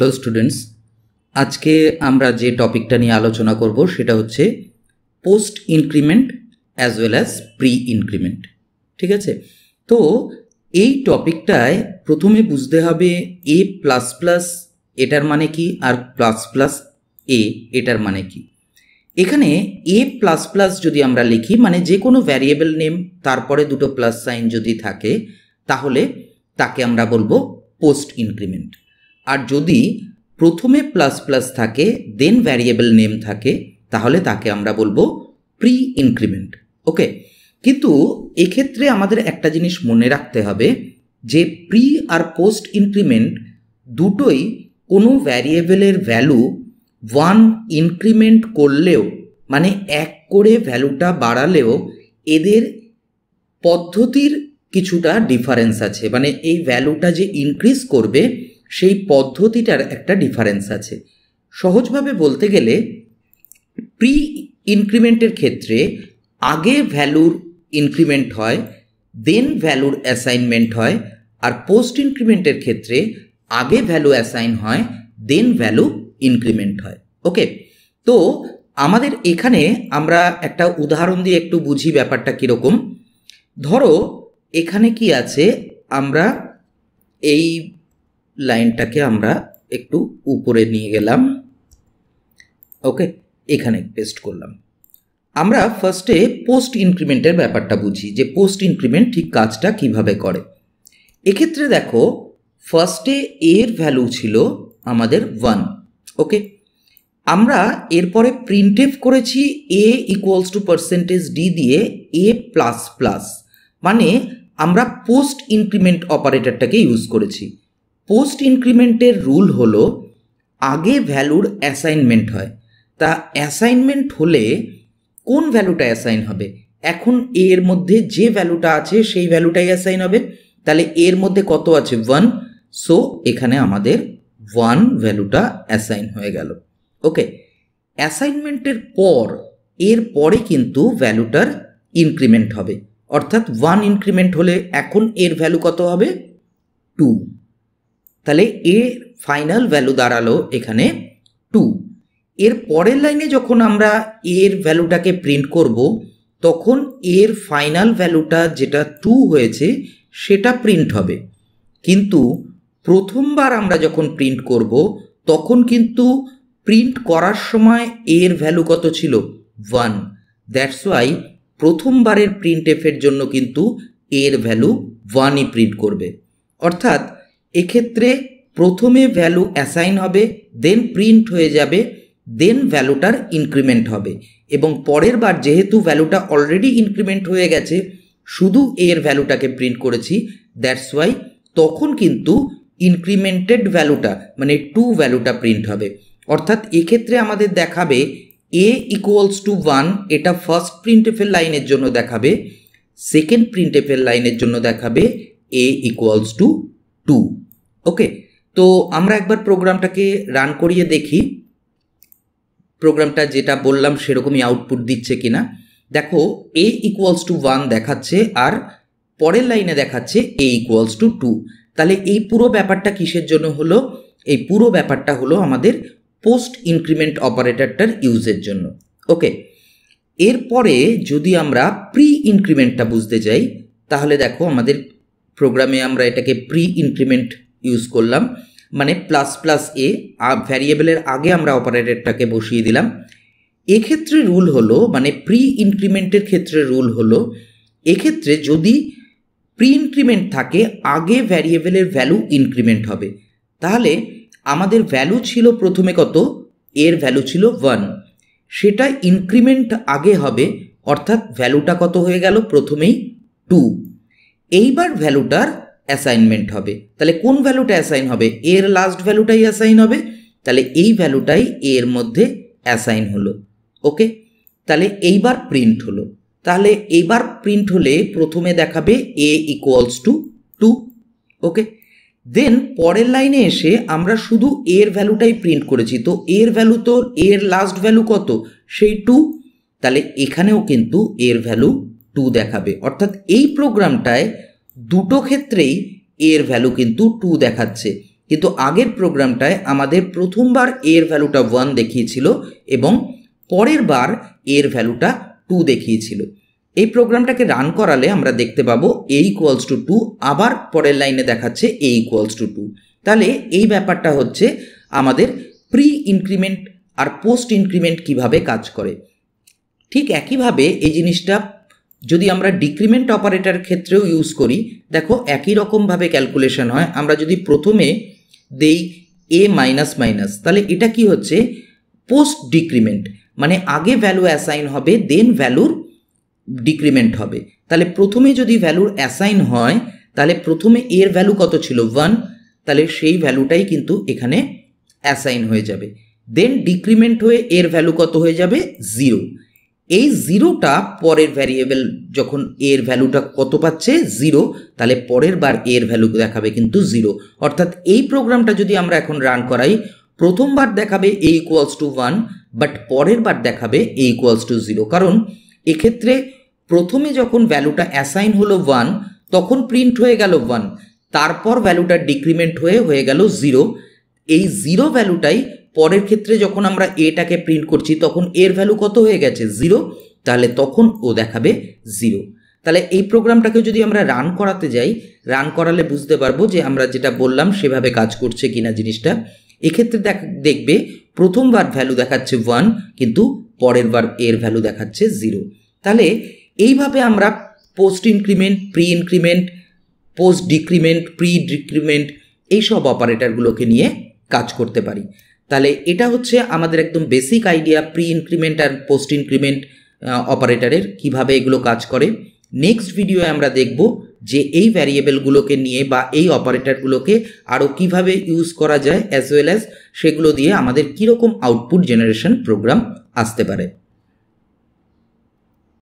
hello students আজকে আমরা যে টপিকটা নিয়ে আলোচনা করব সেটা হচ্ছে post increment as well as pre increment ঠিক আছে তো এই টপিকটায় প্রথমে বুঝতে হবে এ প্লাস প্লাস এটার মানে কি আর প্লাস প্লাস এ এটার মানে কি এখানে এ প্লাস প্লাস যদি আমরা লিখি মানে যে কোনো ভ্যারিয়েবল নেম তারপরে দুটো প্লাস সাইন যদি থাকে তাহলে তাকে আমরা বলবো পোস্ট ইনক্রিমেন্ট আর যদি প্রথমে প্লাস প্লাস থাকে দেন ভ্যারিয়েবল নেম থাকে তাহলে তাকে আমরা বলবো প্রি ইনক্রিমেন্ট ওকে কিন্তু এক্ষেত্রে আমাদের একটা জিনিস মনে রাখতে হবে যে প্রি আর পোস্ট ইনক্রিমেন্ট দুটোই কোনো ভ্যারিয়েবলের ভ্যালু ওয়ান ইনক্রিমেন্ট করলেও মানে এক করে ভ্যালুটা বাড়ালেও এদের পদ্ধতির কিছুটা ডিফারেন্স আছে মানে এই ভ্যালুটা যে ইনক্রিজ করবে সেই পদ্ধতিটার একটা ডিফারেন্স আছে সহজভাবে বলতে গেলে প্রি ইনক্রিমেন্টের ক্ষেত্রে আগে ভ্যালুর ইনক্রিমেন্ট হয় দেন ভ্যালুর অ্যাসাইনমেন্ট হয় আর পোস্ট ইনক্রিমেন্টের ক্ষেত্রে আগে ভ্যালু অ্যাসাইন হয় দেন ভ্যালু ইনক্রিমেন্ট হয় ওকে তো আমাদের এখানে আমরা একটা উদাহরণ দিয়ে একটু বুঝি ব্যাপারটা কীরকম ধরো এখানে কি আছে আমরা এই লাইনটাকে আমরা একটু উপরে নিয়ে গেলাম ওকে এখানে পেস্ট করলাম আমরা ফার্স্টে পোস্ট ইনক্রিমেন্টের ব্যাপারটা বুঝি যে পোস্ট ইনক্রিমেন্ট ঠিক কাজটা কিভাবে করে এক্ষেত্রে দেখো ফার্স্টে এর ভ্যালু ছিল আমাদের ওয়ান ওকে আমরা এরপরে প্রিন্টেভ করেছি A equals to percentage D দিয়ে এ প্লাস প্লাস মানে আমরা পোস্ট ইনক্রিমেন্ট অপারেটরটাকে ইউজ করেছি পোস্ট ইনক্রিমেন্টের রুল হল আগে ভ্যালুর অ্যাসাইনমেন্ট হয় তা অ্যাসাইনমেন্ট হলে কোন ভ্যালুটা অ্যাসাইন হবে এখন এর মধ্যে যে ভ্যালুটা আছে সেই ভ্যালুটাই অ্যাসাইন হবে তাহলে এর মধ্যে কত আছে ওয়ান সো এখানে আমাদের ওয়ান ভ্যালুটা অ্যাসাইন হয়ে গেল ওকে অ্যাসাইনমেন্টের পর এর পরে কিন্তু ভ্যালুটার ইনক্রিমেন্ট হবে অর্থাৎ ওয়ান ইনক্রিমেন্ট হলে এখন এর ভ্যালু কত হবে টু তাহলে এ ফাইনাল ভ্যালু দাঁড়ালো এখানে টু এর পরের লাইনে যখন আমরা এর ভ্যালুটাকে প্রিন্ট করব তখন এর ফাইনাল ভ্যালুটা যেটা টু হয়েছে সেটা প্রিন্ট হবে কিন্তু প্রথমবার আমরা যখন প্রিন্ট করব তখন কিন্তু প্রিন্ট করার সময় এর ভ্যালু কত ছিল ওয়ান দ্যাটস ওয়াই প্রথমবারের প্রিন্ট এফের জন্য কিন্তু এর ভ্যালু ওয়ানই প্রিন্ট করবে অর্থাৎ এক্ষেত্রে প্রথমে ভ্যালু অ্যাসাইন হবে দেন প্রিন্ট হয়ে যাবে দেন ভ্যালুটার ইনক্রিমেন্ট হবে এবং পরের বার যেহেতু ভ্যালুটা অলরেডি ইনক্রিমেন্ট হয়ে গেছে শুধু এর ভ্যালুটাকে প্রিন্ট করেছি দ্যাটস ওয়াই তখন কিন্তু ইনক্রিমেন্টেড ভ্যালুটা মানে টু ভ্যালুটা প্রিন্ট হবে অর্থাৎ এক্ষেত্রে আমাদের দেখাবে এ ইকুয়ালস টু ওয়ান এটা ফার্স্ট প্রিন্টেফের লাইনের জন্য দেখাবে সেকেন্ড প্রিন্টেফের লাইনের জন্য দেখাবে A equals to two okay তো আমরা একবার প্রোগ্রামটাকে রান করিয়ে দেখি প্রোগ্রামটা যেটা বললাম সেরকমই আউটপুট দিচ্ছে কিনা দেখো এ ইকুয়ালস টু ওয়ান দেখাচ্ছে আর পরের লাইনে দেখাচ্ছে এ ইকুয়ালস টু টু তাহলে এই পুরো ব্যাপারটা কিসের জন্য হলো এই পুরো ব্যাপারটা হলো আমাদের পোস্ট ইনক্রিমেন্ট অপারেটরটার ইউজের জন্য ওকে এরপরে যদি আমরা প্রি ইনক্রিমেন্টটা বুঝতে যাই তাহলে দেখো আমাদের প্রোগ্রামে আমরা এটাকে প্রি ইনক্রিমেন্ট ইউজ করলাম মানে প্লাস প্লাস এ ভ্যারিয়েবলের আগে আমরা অপারেটরটাকে বসিয়ে দিলাম এক্ষেত্রে রুল হলো মানে প্রি ইনক্রিমেন্টের ক্ষেত্রে রুল হলো এক্ষেত্রে যদি প্রি ইনক্রিমেন্ট থাকে আগে ভ্যারিয়েবলের ভ্যালু ইনক্রিমেন্ট হবে তাহলে আমাদের ভ্যালু ছিল প্রথমে কত এর ভ্যালু ছিল ওয়ান সেটা ইনক্রিমেন্ট আগে হবে অর্থাৎ ভ্যালুটা কত হয়ে গেল প্রথমেই টু এইবার ভ্যালুটার অ্যাসাইনমেন্ট হবে তাহলে কোন ভ্যালুটা অ্যাসাইন হবে এর লাস্ট ভ্যালুটাই অ্যাসাইন হবে তাহলে এই ভ্যালুটাই এর মধ্যে অ্যাসাইন হলো ওকে তাহলে এইবার প্রিন্ট হলো তাহলে এইবার প্রিন্ট হলে প্রথমে দেখাবে A equals to two okay then পরের লাইনে এসে আমরা শুধু এর ভ্যালুটাই প্রিন্ট করেছি তো এর ভ্যালু তো এর লাস্ট ভ্যালু কত সেই টু তাহলে এখানেও কিন্তু এর ভ্যালু টু দেখাবে অর্থাৎ এই প্রোগ্রামটায় দুটো ক্ষেত্রেই এর ভ্যালু কিন্তু টু দেখাচ্ছে কিন্তু আগের প্রোগ্রামটায় আমাদের প্রথমবার এর ভ্যালুটা ওয়ান দেখিয়েছিল এবং পরের বার এর ভ্যালুটা টু দেখিয়েছিল এই প্রোগ্রামটাকে রান করালে আমরা দেখতে পাবো এ ইকুয়ালস টু টু আবার পরের লাইনে দেখাচ্ছে এ ইকুয়ালস টু টু তাহলে এই ব্যাপারটা হচ্ছে আমাদের প্রি ইনক্রিমেন্ট আর পোস্ট ইনক্রিমেন্ট কিভাবে কাজ করে ঠিক একইভাবে এই জিনিসটা যদি আমরা ডিক্রিমেন্ট অপারেটার ক্ষেত্রেও ইউজ করি দেখো একই রকমভাবে ক্যালকুলেশন হয় আমরা যদি প্রথমে দেই এ মাইনাস মাইনাস তাহলে এটা কি হচ্ছে পোস্ট ডিক্রিমেন্ট মানে আগে ভ্যালু অ্যাসাইন হবে দেন ভ্যালুর ডিক্রিমেন্ট হবে তাহলে প্রথমে যদি ভ্যালুর অ্যাসাইন হয় তাহলে প্রথমে এর ভ্যালু কত ছিল ওয়ান তাহলে সেই ভ্যালুটাই কিন্তু এখানে অ্যাসাইন হয়ে যাবে দেন ডিক্রিমেন্ট হয়ে এর ভ্যালু কত হয়ে যাবে জিরো এই জিরোটা পরের ভ্যারিয়েবল যখন এর ভ্যালুটা কত পাচ্ছে জিরো তাহলে পরের বার এর ভ্যালু দেখাবে কিন্তু জিরো অর্থাৎ এই প্রোগ্রামটা যদি আমরা এখন রান করাই প্রথমবার দেখাবে A equals to one but পরের বার দেখাবে এ ইকুয়ালস টু জিরো কারণ এক্ষেত্রে প্রথমে যখন ভ্যালুটা অ্যাসাইন হলো ওয়ান তখন প্রিন্ট হয়ে গেল ওয়ান তারপর ভ্যালুটা ডিক্রিমেন্ট হয়ে হয়ে গেল জিরো এই জিরো ভ্যালুটাই পরের ক্ষেত্রে যখন আমরা এটাকে প্রিন্ট করছি তখন এর ভ্যালু কত হয়ে গেছে জিরো তাহলে তখন ও দেখাবে জিরো তাহলে এই প্রোগ্রামটাকে যদি আমরা রান করাতে যাই রান করালে বুঝতে পারবো যে আমরা যেটা বললাম সেভাবে কাজ করছে কিনা জিনিসটা এক্ষেত্রে দেখ দেখবে প্রথমবার ভ্যালু দেখাচ্ছে ওয়ান কিন্তু পরের বার এর ভ্যালু দেখাচ্ছে জিরো তাহলে এইভাবে আমরা post increment pre increment post decrement pre decrement এইসব অপারেটারগুলোকে নিয়ে কাজ করতে পারি তাহলে এটা হচ্ছে আমাদের একদম বেসিক আইডিয়া প্রি ইনক্রিমেন্ট আর পোস্ট ইনক্রিমেন্ট অপারেটারের কিভাবে এগুলো কাজ করে নেক্সট ভিডিওয়ে আমরা দেখব যে এই ভ্যারিয়েবলগুলোকে নিয়ে বা এই অপারেটারগুলোকে আরও কিভাবে ইউজ করা যায় অ্যাজ ওয়েল অ্যাজ সেগুলো দিয়ে আমাদের কীরকম আউটপুট জেনারেশন প্রোগ্রাম আসতে পারে